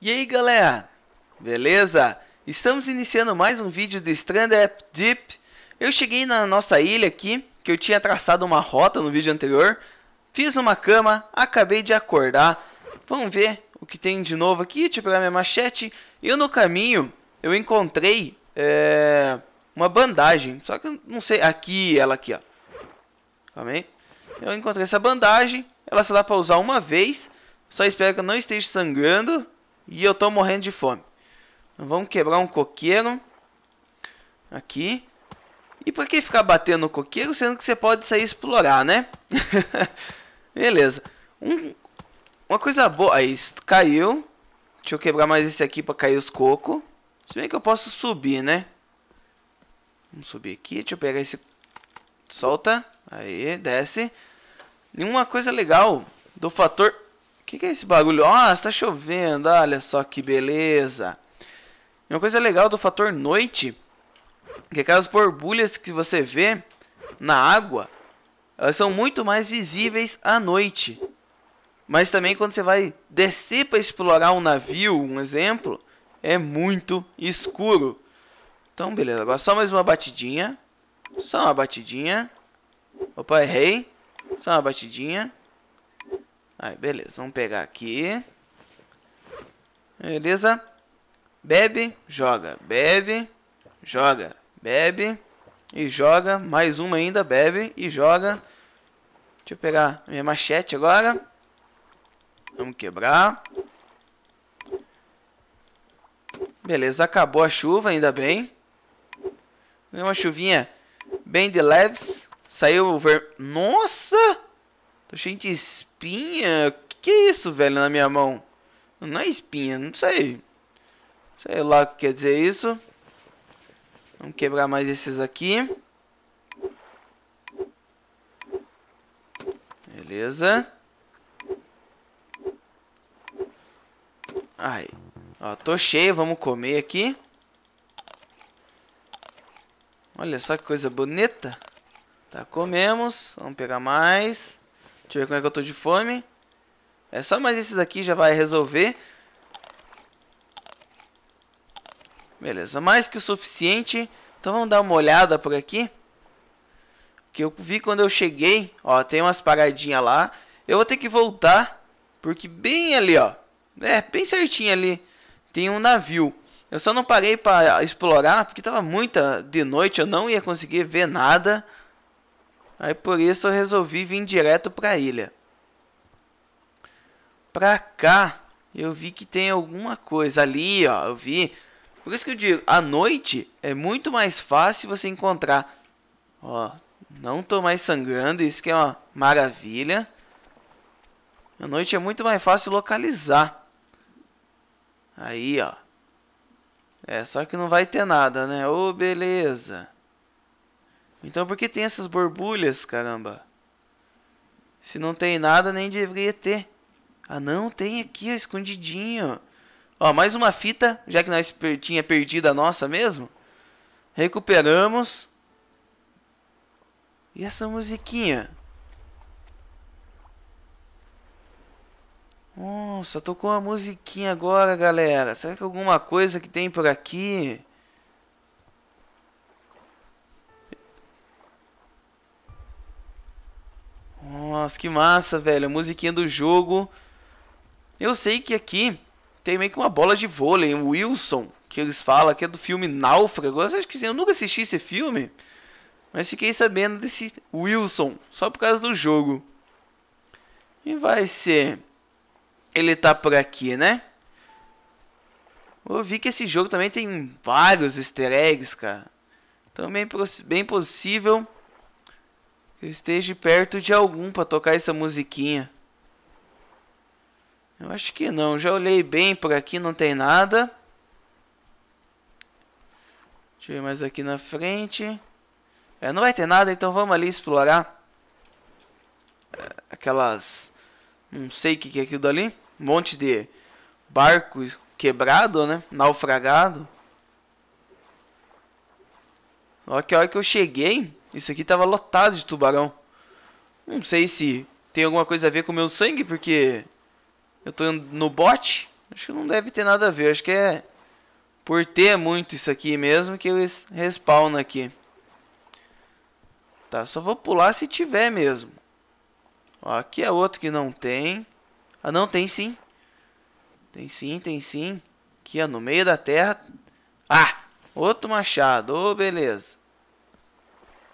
E aí galera, beleza? Estamos iniciando mais um vídeo de Stranded Deep. Eu cheguei na nossa ilha aqui, que eu tinha traçado uma rota no vídeo anterior. Fiz uma cama, acabei de acordar. Vamos ver o que tem de novo aqui, deixa eu pegar minha machete. E no caminho eu encontrei é, uma bandagem, só que eu não sei, aqui, ela aqui ó. Calma aí. Eu encontrei essa bandagem, ela só dá pra usar uma vez. Só espero que eu não esteja sangrando e eu tô morrendo de fome. Então, vamos quebrar um coqueiro. Aqui. E pra que ficar batendo no coqueiro, sendo que você pode sair explorar, né? Beleza. Um, uma coisa boa... Aí, caiu. Deixa eu quebrar mais esse aqui pra cair os cocos. Se bem que eu posso subir, né? Vamos subir aqui. Deixa eu pegar esse... Solta. Aí, desce. E uma coisa legal do fator que, que é esse bagulho? Ah, oh, está chovendo, olha só que beleza. E uma coisa legal do fator noite, que é aquelas borbulhas que você vê na água, elas são muito mais visíveis à noite. Mas também quando você vai descer para explorar um navio, um exemplo, é muito escuro. Então, beleza. Agora só mais uma batidinha. Só uma batidinha. Opa, errei. Só uma batidinha. Aí, beleza. Vamos pegar aqui. Beleza. Bebe, joga. Bebe, joga. Bebe e joga. Mais uma ainda. Bebe e joga. Deixa eu pegar minha machete agora. Vamos quebrar. Beleza, acabou a chuva, ainda bem. Uma chuvinha bem de leves. Saiu o ver... Nossa! Tô cheio de espinha. Que que é isso, velho, na minha mão? Não é espinha, não sei. Sei lá o que quer dizer isso. Vamos quebrar mais esses aqui. Beleza. Ai. Ó, tô cheio, vamos comer aqui. Olha só que coisa bonita. Tá, comemos. Vamos pegar mais. Deixa eu ver como é que eu tô de fome. É só mais esses aqui já vai resolver. Beleza, mais que o suficiente. Então vamos dar uma olhada por aqui. Que eu vi quando eu cheguei. Ó, tem umas paradinhas lá. Eu vou ter que voltar. Porque bem ali, ó. É, bem certinho ali. Tem um navio. Eu só não parei para explorar. Porque tava muita de noite. Eu não ia conseguir ver nada. Aí por isso eu resolvi vir direto para a ilha. Pra cá, eu vi que tem alguma coisa ali, ó, eu vi. Por isso que eu digo, à noite é muito mais fácil você encontrar. Ó, não tô mais sangrando, isso que é uma maravilha. À noite é muito mais fácil localizar. Aí, ó. É, só que não vai ter nada, né? Ô, oh, beleza. Então por que tem essas borbulhas, caramba? Se não tem nada, nem deveria ter. Ah não, tem aqui, ó, escondidinho. Ó, mais uma fita, já que nós per tinha perdido a nossa mesmo. Recuperamos. E essa musiquinha? Nossa, tocou uma musiquinha agora, galera. Será que alguma coisa que tem por aqui? Nossa, que massa, velho. A musiquinha do jogo. Eu sei que aqui tem meio que uma bola de vôlei, o Wilson, que eles falam, que é do filme Náufrago. Eu, acho que, eu nunca assisti esse filme, mas fiquei sabendo desse Wilson, só por causa do jogo. E vai ser... Ele tá por aqui, né? Eu vi que esse jogo também tem vários easter eggs, cara. Também então, bem possível eu esteja perto de algum para tocar essa musiquinha. Eu acho que não. Já olhei bem por aqui, não tem nada. Deixa eu ir mais aqui na frente. É, não vai ter nada, então vamos ali explorar. É, aquelas... Não sei o que é aquilo dali. Um monte de barco quebrado, né? Naufragado. Olha que hora que eu cheguei. Isso aqui tava lotado de tubarão. Não sei se tem alguma coisa a ver com o meu sangue, porque eu tô no bote. Acho que não deve ter nada a ver. Acho que é por ter muito isso aqui mesmo que eu respawn aqui. Tá, só vou pular se tiver mesmo. Ó, aqui é outro que não tem. Ah, não, tem sim. Tem sim, tem sim. Aqui, ó, no meio da terra. Ah, outro machado. Ô, oh, beleza.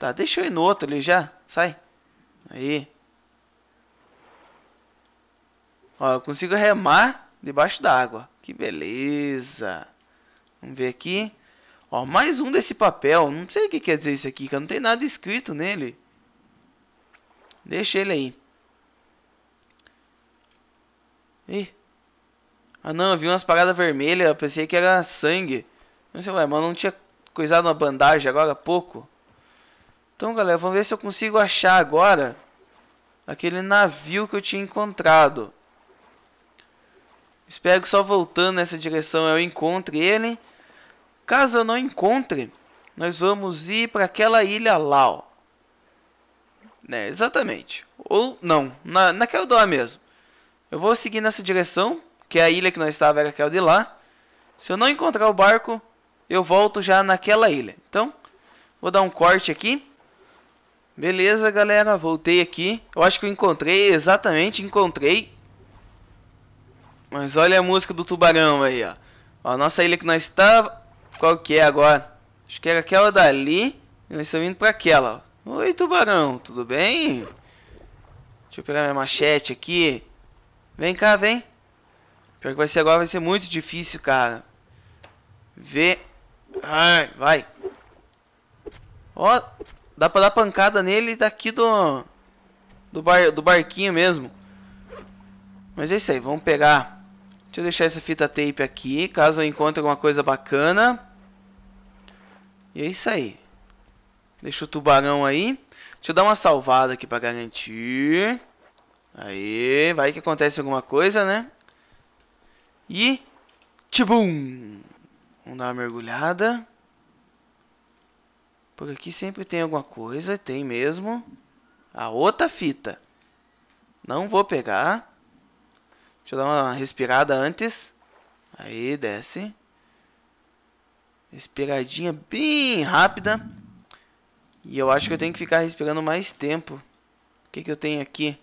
Tá, deixa eu ir no outro ali já. Sai. Aí. Ó, eu consigo remar debaixo d'água. Que beleza. Vamos ver aqui. Ó, mais um desse papel. Não sei o que quer dizer isso aqui, que Não tem nada escrito nele. Deixa ele aí. Ih. Ah, não. Eu vi umas paradas vermelhas. Eu pensei que era sangue. Não sei, mas não tinha coisado uma bandagem agora há pouco. Então, galera, vamos ver se eu consigo achar agora aquele navio que eu tinha encontrado. Espero que só voltando nessa direção eu encontre ele. Caso eu não encontre, nós vamos ir para aquela ilha lá, ó. É, exatamente. Ou não, na, naquela lá mesmo. Eu vou seguir nessa direção, que é a ilha que nós estávamos, era aquela de lá. Se eu não encontrar o barco, eu volto já naquela ilha. Então, vou dar um corte aqui. Beleza, galera, voltei aqui. Eu acho que eu encontrei, exatamente, encontrei. Mas olha a música do tubarão aí, ó. A nossa ilha que nós estava... Tá, qual que é agora? Acho que era aquela dali. E nós estamos indo para aquela, ó. Oi, tubarão, tudo bem? Deixa eu pegar minha machete aqui. Vem cá, vem. Pior que vai ser agora, vai ser muito difícil, cara. Vê. Ai, vai. Ó, Dá pra dar pancada nele daqui do. Do, bar, do barquinho mesmo. Mas é isso aí, vamos pegar. Deixa eu deixar essa fita tape aqui, caso eu encontre alguma coisa bacana. E é isso aí. Deixa o tubarão aí. Deixa eu dar uma salvada aqui pra garantir. Aí, vai que acontece alguma coisa, né? E... Tibum! Vamos dar uma mergulhada. Porque aqui sempre tem alguma coisa, tem mesmo. A outra fita. Não vou pegar. Deixa eu dar uma respirada antes. Aí, desce. Respiradinha bem rápida. E eu acho que eu tenho que ficar respirando mais tempo. O que, que eu tenho aqui?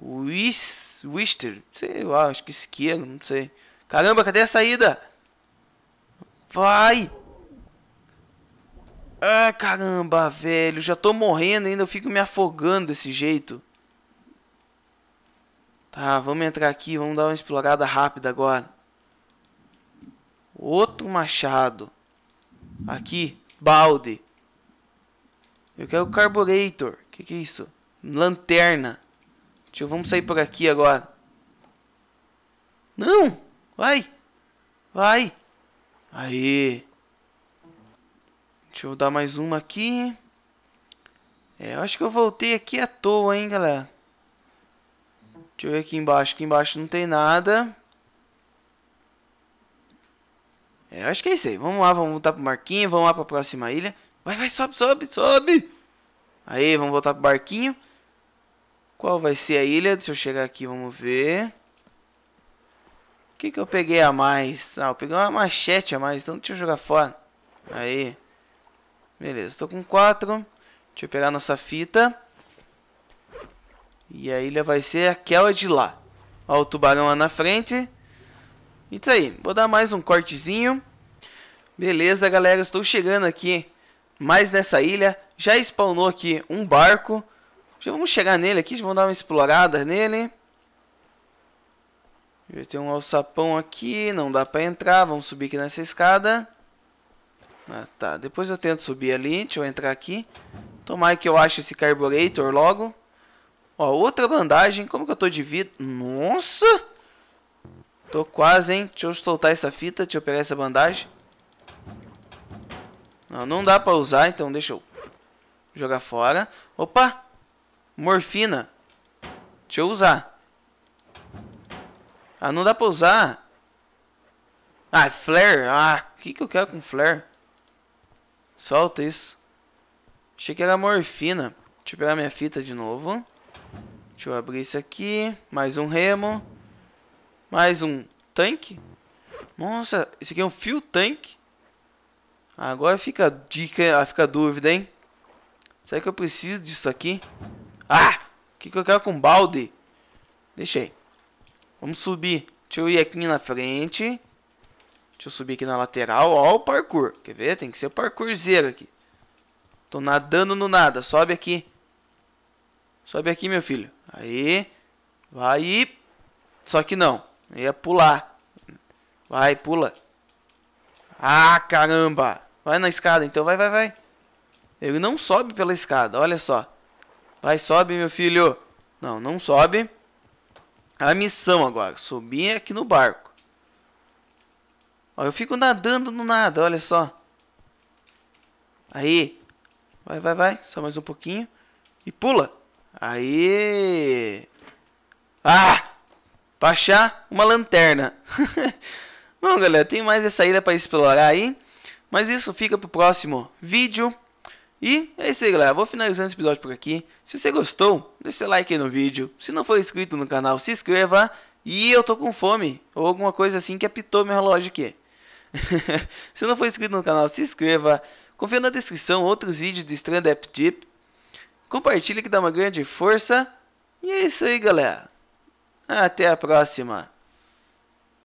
Whis Wister. Sei lá, acho que isqueiro, não sei. Caramba, cadê a saída? Vai! Ah, caramba, velho. Já tô morrendo ainda. Eu fico me afogando desse jeito. Tá, vamos entrar aqui. Vamos dar uma explorada rápida agora. Outro machado. Aqui. Balde. Eu quero carburetor. O que, que é isso? Lanterna. Deixa eu... Vamos sair por aqui agora. Não! Vai! Vai! Aí! Deixa eu dar mais uma aqui. É, eu acho que eu voltei aqui à toa, hein, galera. Deixa eu ver aqui embaixo. Aqui embaixo não tem nada. É, acho que é isso aí. Vamos lá, vamos voltar pro barquinho. Vamos lá pra próxima ilha. Vai, vai, sobe, sobe, sobe. Aí, vamos voltar pro barquinho. Qual vai ser a ilha? Deixa eu chegar aqui, vamos ver. O que que eu peguei a mais? Ah, eu peguei uma machete a mais, então deixa eu jogar fora. Aí. Beleza, estou com 4. Deixa eu pegar nossa fita. E a ilha vai ser aquela de lá. Olha o tubarão lá na frente. Isso aí, vou dar mais um cortezinho. Beleza, galera, estou chegando aqui mais nessa ilha. Já spawnou aqui um barco. Já vamos chegar nele aqui, já vamos dar uma explorada nele. Tem um alçapão aqui, não dá para entrar. Vamos subir aqui nessa escada. Ah, tá, depois eu tento subir ali, deixa eu entrar aqui. Tomara que eu ache esse carburetor logo. Ó, outra bandagem, como que eu tô de vida? Nossa! Tô quase, hein? Deixa eu soltar essa fita, deixa eu pegar essa bandagem. Não, não dá pra usar, então deixa eu jogar fora. Opa! Morfina. Deixa eu usar. Ah, não dá pra usar. Ah, flare. Ah, o que, que eu quero com flare? Solta isso. Achei que era morfina. Deixa eu pegar minha fita de novo. Deixa eu abrir isso aqui. Mais um remo. Mais um tanque. Nossa, isso aqui é um fio tanque. Agora fica a dica, ah, fica dúvida, hein? Será que eu preciso disso aqui? Ah! O que, que eu quero com balde? Deixei. Vamos subir. Deixa eu ir aqui na frente. Deixa eu subir aqui na lateral. Ó o parkour. Quer ver? Tem que ser parkourzeiro aqui. Tô nadando no nada. Sobe aqui. Sobe aqui, meu filho. Aí. Vai. Só que não. Eu ia pular. Vai, pula. Ah, caramba. Vai na escada, então. Vai, vai, vai. Ele não sobe pela escada. Olha só. Vai, sobe, meu filho. Não, não sobe. A missão agora. Subir aqui no barco. Ó, eu fico nadando no nada, olha só. Aí. Vai, vai, vai. Só mais um pouquinho. E pula. Aí. Ah! Pra achar uma lanterna. Bom, galera, tem mais essa ilha para explorar aí. Mas isso fica pro próximo vídeo. E é isso aí, galera. Vou finalizando esse episódio por aqui. Se você gostou, deixa seu like aí no vídeo. Se não for inscrito no canal, se inscreva. E eu tô com fome. Ou alguma coisa assim que apitou meu relógio aqui. se não for inscrito no canal, se inscreva. Confia na descrição outros vídeos de Strand App Tip. Compartilhe que dá uma grande força. E é isso aí, galera. Até a próxima.